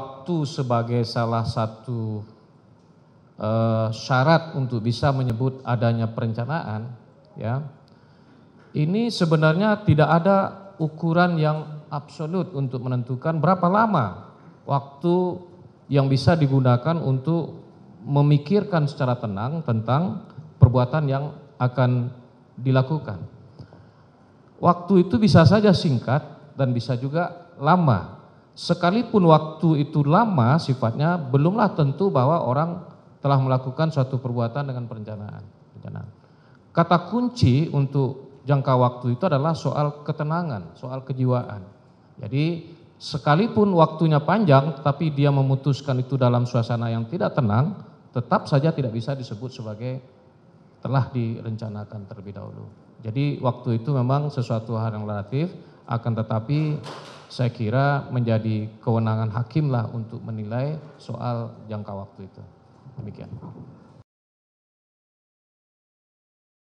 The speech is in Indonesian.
Waktu sebagai salah satu uh, syarat untuk bisa menyebut adanya perencanaan, ya, ini sebenarnya tidak ada ukuran yang absolut untuk menentukan berapa lama waktu yang bisa digunakan untuk memikirkan secara tenang tentang perbuatan yang akan dilakukan. Waktu itu bisa saja singkat dan bisa juga lama sekalipun waktu itu lama sifatnya belumlah tentu bahwa orang telah melakukan suatu perbuatan dengan perencanaan. perencanaan. Kata kunci untuk jangka waktu itu adalah soal ketenangan, soal kejiwaan. Jadi sekalipun waktunya panjang tapi dia memutuskan itu dalam suasana yang tidak tenang, tetap saja tidak bisa disebut sebagai telah direncanakan terlebih dahulu. Jadi waktu itu memang sesuatu hal yang relatif akan tetapi saya kira menjadi kewenangan hakim lah untuk menilai soal jangka waktu itu demikian